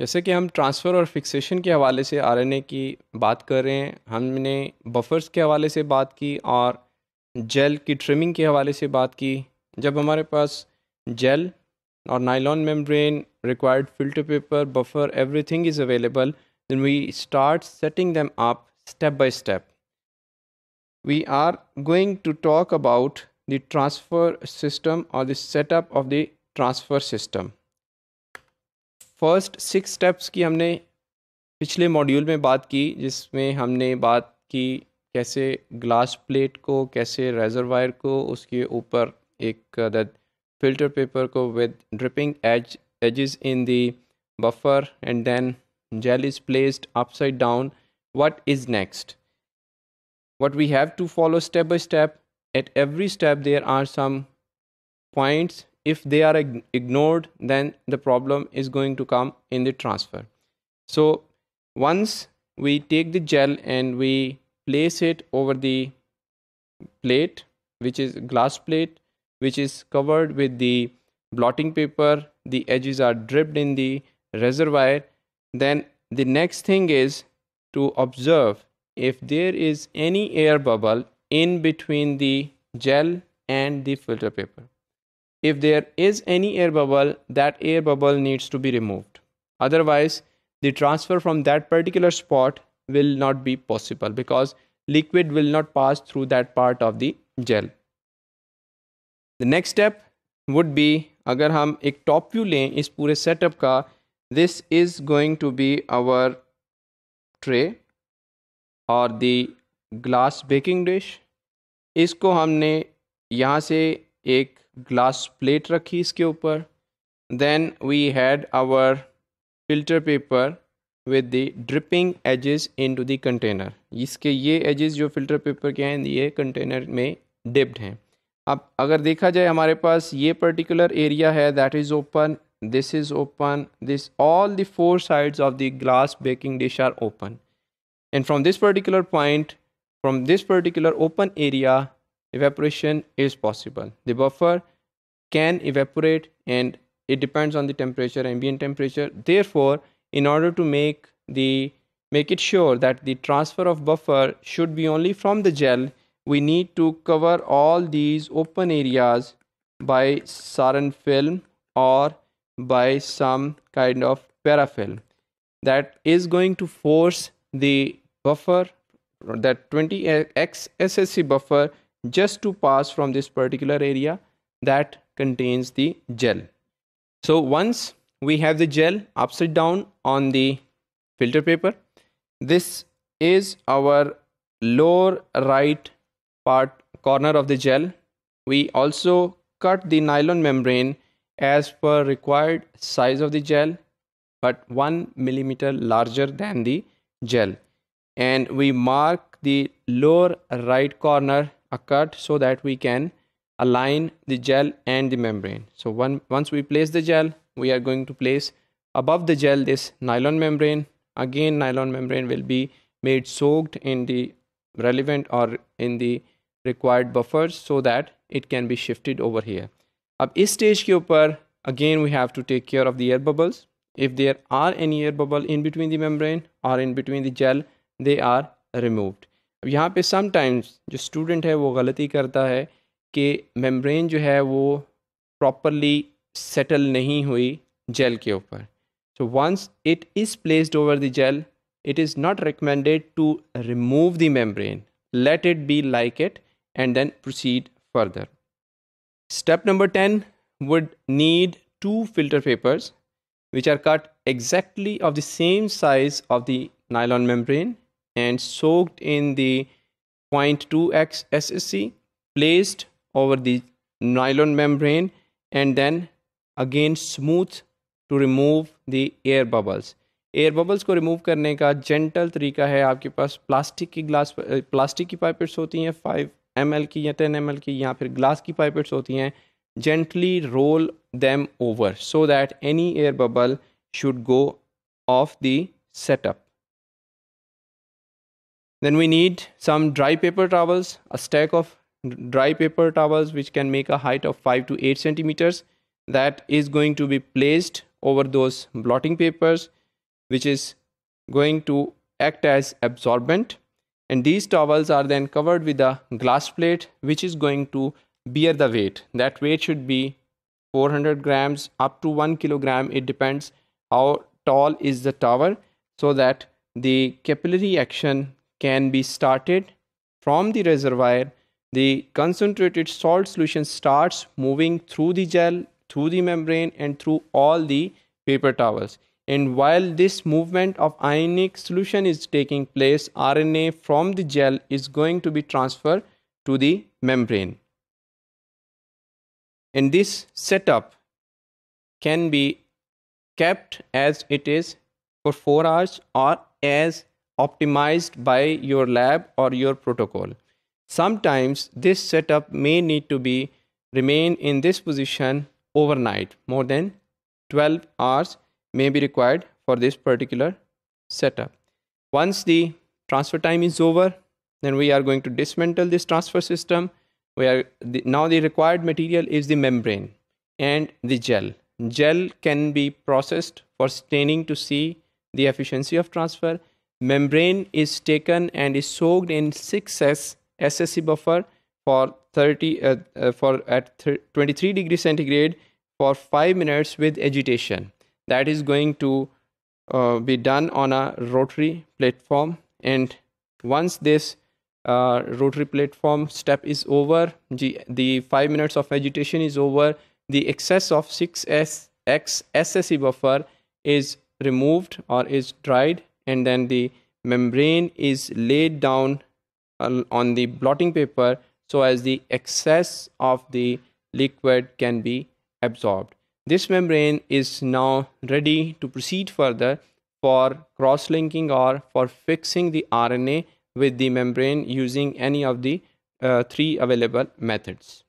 जैसे कि हम ट्रांसफ़र और फिक्सेशन के हवाले से आरएनए की बात कर रहे हैं हमने बफ़र्स के हवाले से बात की और जेल की ट्रिमिंग के हवाले से बात की जब हमारे पास जेल और nylon membrane required filter paper buffer everything is available then we start setting them आप step by step we are going to talk about the transfer system और the setup of the transfer system first six steps की हमने पिछले module में बात की जिसमें हमने बात की कैसे ग्लास प्लेट को कैसे रेजरवायर को उसके ऊपर एक फिल्टर पेपर को with dripping edge edges in the buffer and then gel is placed upside down what is next what we have to follow step by step at every step there are some points if they are ignored then the problem is going to come in the transfer so once we take the gel and we place it over the plate which is glass plate which is covered with the blotting paper the edges are dripped in the reservoir then the next thing is to observe if there is any air bubble in between the gel and the filter paper if there is any air bubble, that air bubble needs to be removed. Otherwise, the transfer from that particular spot will not be possible because liquid will not pass through that part of the gel. The next step would be अगर हम एक top view लें इस पूरे setup का this is going to be our tray or the glass baking dish. इसको हमने यहाँ से एक ग्लास प्लेट रखी इसके ऊपर then we had our filter paper with the dripping edges into the container इसके ये एजेस जो फिल्टर पेपर के हैं ये कंटेनर में डिप्ड हैं अब अगर देखा जाए हमारे पास ये पर्टिकुलर एरिया है that is open this is open this all the four sides of the glass baking dish are open and from this particular point from this particular open area evaporation is possible. The buffer can evaporate and it depends on the temperature, ambient temperature. Therefore, in order to make the make it sure that the transfer of buffer should be only from the gel, we need to cover all these open areas by sarin film or by some kind of parafilm that is going to force the buffer that 20x SSC buffer just to pass from this particular area that contains the gel. So once we have the gel upside down on the filter paper, this is our lower right part corner of the gel. We also cut the nylon membrane as per required size of the gel but 1 millimeter larger than the gel and we mark the lower right corner a cut so that we can align the gel and the membrane so one, once we place the gel we are going to place above the gel this nylon membrane again nylon membrane will be made soaked in the relevant or in the required buffers so that it can be shifted over here Up is stage, ke ऊपर again we have to take care of the air bubbles. If there are any air bubble in between the membrane or in between the gel, they are removed. अब यहाँ पे sometimes जो student है वो गलती करता है कि मेम्ब्रेन जो है वो प्रॉपरली सेटल नहीं हुई जेल के ऊपर so once it is placed over the gel it is not recommended to remove the membrane let it be like it and then proceed further step number ten would need two filter papers which are cut exactly of the same size of the nylon membrane and soaked in the 0.2x SSC placed over the nylon membrane and then again smooth to remove the air bubbles air bubbles को remove करने का gentle तरीका है आपके पास plastic की glass plastic की pipettes होती हैं फाइव एम की या टेन एम की या फिर ग्लास की पाइपेट्स होती हैं gently roll them over so that any air bubble should go off the setup. Then we need some dry paper towels, a stack of dry paper towels which can make a height of 5 to 8 centimeters that is going to be placed over those blotting papers which is going to act as absorbent and these towels are then covered with a glass plate which is going to bear the weight that weight should be 400 grams up to 1 kilogram it depends how tall is the tower so that the capillary action can be started from the reservoir the concentrated salt solution starts moving through the gel through the membrane and through all the paper towels and while this movement of ionic solution is taking place rna from the gel is going to be transferred to the membrane and this setup can be kept as it is for 4 hours or as optimized by your lab or your protocol. Sometimes this setup may need to be remain in this position overnight. More than 12 hours may be required for this particular setup. Once the transfer time is over, then we are going to dismantle this transfer system. We are the, now the required material is the membrane and the gel. Gel can be processed for staining to see the efficiency of transfer membrane is taken and is soaked in 6s SSC buffer for 30 uh, uh, for at 23 degree centigrade for 5 minutes with agitation that is going to uh, be done on a rotary platform and once this uh, rotary platform step is over the 5 minutes of agitation is over the excess of 6s x SSC buffer is removed or is dried and then the membrane is laid down uh, on the blotting paper so as the excess of the liquid can be absorbed. This membrane is now ready to proceed further for cross-linking or for fixing the RNA with the membrane using any of the uh, three available methods.